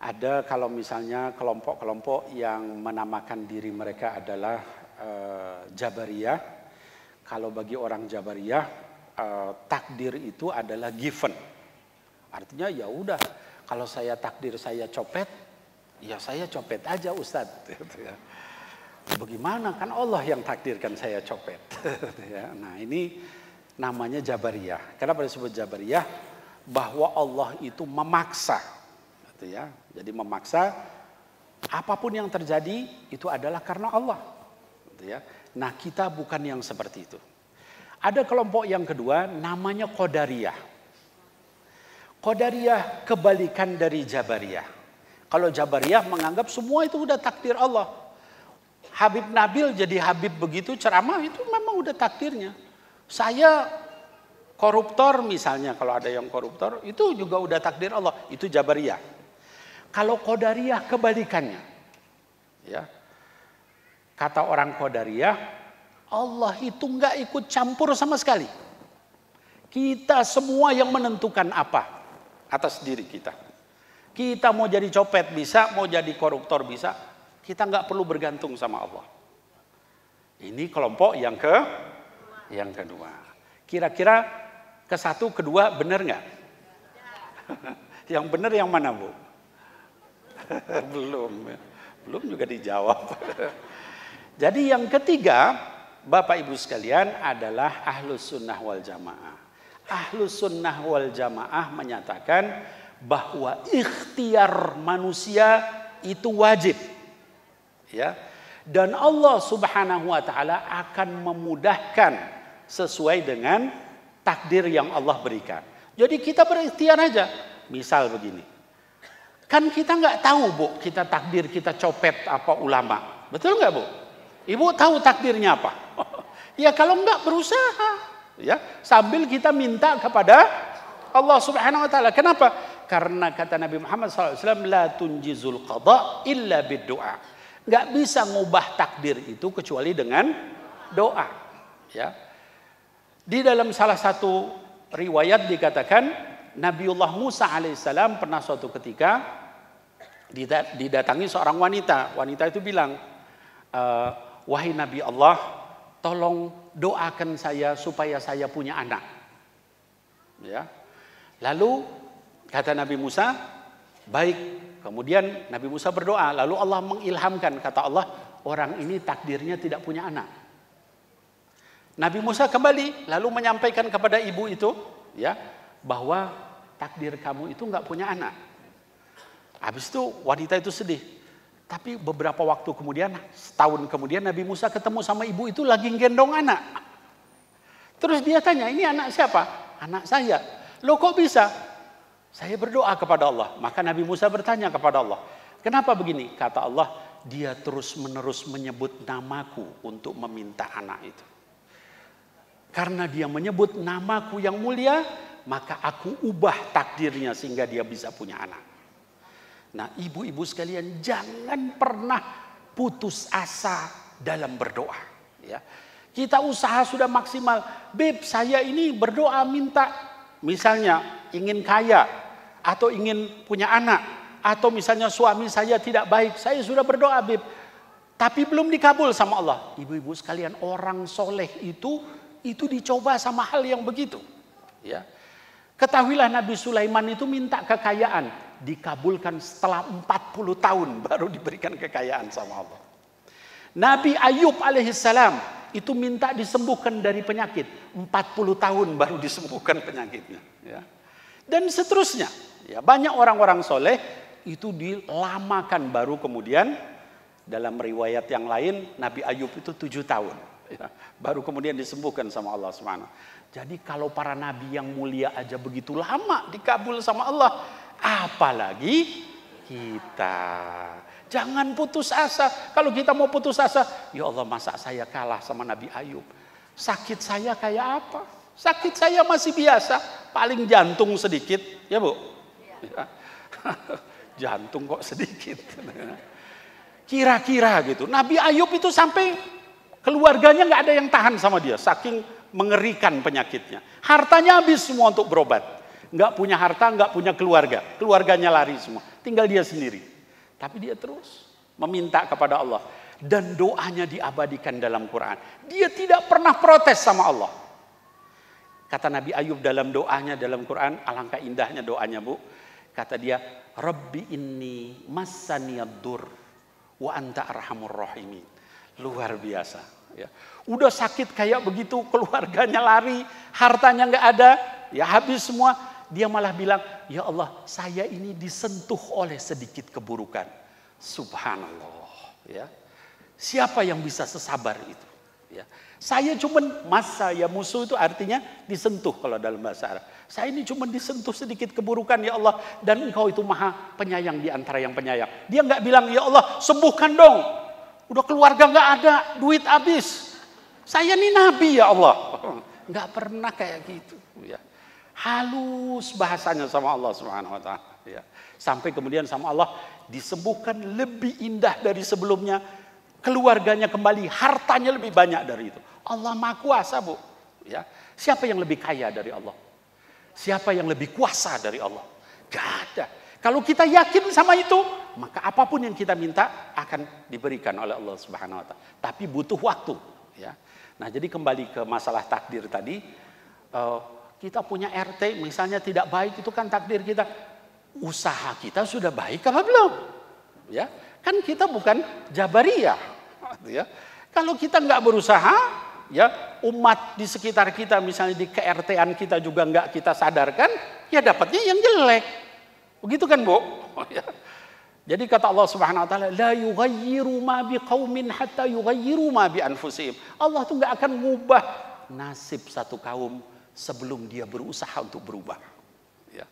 Ada kalau misalnya kelompok-kelompok yang menamakan diri mereka adalah uh, Jabariyah. Kalau bagi orang Jabariyah, uh, takdir itu adalah given. Artinya ya udah, kalau saya takdir saya copet, ya saya copet aja Ustadz. Gitu ya. Bagaimana kan Allah yang takdirkan saya copet. Gitu ya. Nah ini namanya Jabariyah. Kenapa disebut Jabariyah? Bahwa Allah itu memaksa. Gitu ya jadi memaksa apapun yang terjadi itu adalah karena Allah. Gitu ya. Nah kita bukan yang seperti itu. Ada kelompok yang kedua namanya Qadariyah. Qadariyah kebalikan dari Jabariyah. Kalau Jabariyah menganggap semua itu udah takdir Allah. Habib Nabil jadi Habib begitu ceramah itu memang udah takdirnya. Saya koruptor misalnya kalau ada yang koruptor itu juga udah takdir Allah. Itu Jabariyah. Kalau kodariah kebalikannya. Ya. Kata orang kodariah, Allah itu nggak ikut campur sama sekali. Kita semua yang menentukan apa atas diri kita. Kita mau jadi copet bisa, mau jadi koruptor bisa. Kita nggak perlu bergantung sama Allah. Ini kelompok yang ke yang kedua. Kira-kira ke satu, kedua benar nggak? yang benar yang mana bu? belum. Ya. Belum juga dijawab. Jadi yang ketiga, Bapak Ibu sekalian adalah ahlus sunnah wal jamaah. Ahlus sunnah wal jamaah menyatakan bahwa ikhtiar manusia itu wajib. Ya. Dan Allah Subhanahu wa taala akan memudahkan sesuai dengan takdir yang Allah berikan. Jadi kita berikhtiar aja. Misal begini. Kan kita nggak tahu bu, kita takdir kita copet apa ulama. Betul nggak bu? Ibu tahu takdirnya apa? ya kalau nggak berusaha, ya sambil kita minta kepada Allah Subhanahu Wa Taala. Kenapa? Karena kata Nabi Muhammad SAW, la tunjizul qada illa doa Nggak bisa ngubah takdir itu kecuali dengan doa. Ya. Di dalam salah satu riwayat dikatakan Nabiullah Musa alaihissalam pernah suatu ketika didatangi seorang wanita. Wanita itu bilang, eh, wahai Nabi Allah, tolong doakan saya supaya saya punya anak. Ya. Lalu kata Nabi Musa, baik. Kemudian Nabi Musa berdoa, lalu Allah mengilhamkan kata Allah, orang ini takdirnya tidak punya anak. Nabi Musa kembali lalu menyampaikan kepada ibu itu, ya, bahwa takdir kamu itu nggak punya anak. Habis itu wanita itu sedih. Tapi beberapa waktu kemudian, setahun kemudian Nabi Musa ketemu sama ibu itu lagi gendong anak. Terus dia tanya, ini anak siapa? Anak saya. Lo kok bisa? Saya berdoa kepada Allah. Maka Nabi Musa bertanya kepada Allah. Kenapa begini? Kata Allah, dia terus menerus menyebut namaku untuk meminta anak itu. Karena dia menyebut namaku yang mulia, maka aku ubah takdirnya sehingga dia bisa punya anak. Nah, ibu-ibu sekalian, jangan pernah putus asa dalam berdoa. Ya. Kita usaha sudah maksimal. Beb, saya ini berdoa minta, misalnya ingin kaya atau ingin punya anak atau misalnya suami saya tidak baik. Saya sudah berdoa, Beb. Tapi belum dikabul sama Allah. Ibu-ibu sekalian, orang soleh itu itu dicoba sama hal yang begitu. Ya. Ketahuilah Nabi Sulaiman itu minta kekayaan. Dikabulkan setelah 40 tahun baru diberikan kekayaan sama Allah. Nabi Ayub alaihissalam itu minta disembuhkan dari penyakit. 40 tahun baru disembuhkan penyakitnya. Ya. Dan seterusnya. Ya, banyak orang-orang soleh itu dilamakan baru kemudian dalam riwayat yang lain Nabi Ayub itu tujuh tahun. Ya, baru kemudian disembuhkan sama Allah Subhanahu jadi kalau para nabi yang mulia aja begitu lama dikabul sama Allah, apalagi kita. Jangan putus asa. Kalau kita mau putus asa, ya Allah masa saya kalah sama Nabi Ayub. Sakit saya kayak apa? Sakit saya masih biasa, paling jantung sedikit, ya Bu. Ya. jantung kok sedikit. Kira-kira gitu. Nabi Ayub itu sampai keluarganya nggak ada yang tahan sama dia, saking mengerikan penyakitnya. Hartanya habis semua untuk berobat. Nggak punya harta, nggak punya keluarga. Keluarganya lari semua. Tinggal dia sendiri. Tapi dia terus meminta kepada Allah. Dan doanya diabadikan dalam Quran. Dia tidak pernah protes sama Allah. Kata Nabi Ayub dalam doanya dalam Quran, alangkah indahnya doanya bu. Kata dia, Rabbi ini masaniyad dur wa anta arhamur rahimin. Luar biasa. Ya. Udah sakit kayak begitu, keluarganya lari, hartanya nggak ada, ya habis semua. Dia malah bilang, ya Allah, saya ini disentuh oleh sedikit keburukan. Subhanallah. Ya. Siapa yang bisa sesabar itu? Ya. Saya cuman masa ya musuh itu artinya disentuh kalau dalam bahasa Arab. Saya ini cuma disentuh sedikit keburukan ya Allah dan engkau itu maha penyayang di antara yang penyayang. Dia nggak bilang ya Allah sembuhkan dong. Udah keluarga nggak ada, duit habis. Saya nih nabi ya Allah. Nggak pernah kayak gitu. Ya. Halus bahasanya sama Allah Subhanahu Wa Taala. Ya. Sampai kemudian sama Allah disembuhkan lebih indah dari sebelumnya. Keluarganya kembali, hartanya lebih banyak dari itu. Allah maha kuasa bu. Ya. Siapa yang lebih kaya dari Allah? Siapa yang lebih kuasa dari Allah? Gak ada. Kalau kita yakin sama itu, maka apapun yang kita minta akan diberikan oleh Allah Subhanahu wa taala. Tapi butuh waktu, ya. Nah, jadi kembali ke masalah takdir tadi, eh, kita punya RT misalnya tidak baik itu kan takdir kita. Usaha kita sudah baik apa belum? Ya, kan kita bukan jabariyah, ya. Kalau kita nggak berusaha, ya umat di sekitar kita misalnya di KRT-an kita juga nggak kita sadarkan, ya dapatnya yang jelek Begitu kan, Bu? Oh, iya. Jadi kata Allah Subhanahu wa taala, la yughayyiru ma biqaumin hatta yughayyiru ma bi anfusihim. Allah tuh nggak akan ngubah nasib satu kaum sebelum dia berusaha untuk berubah. Ya.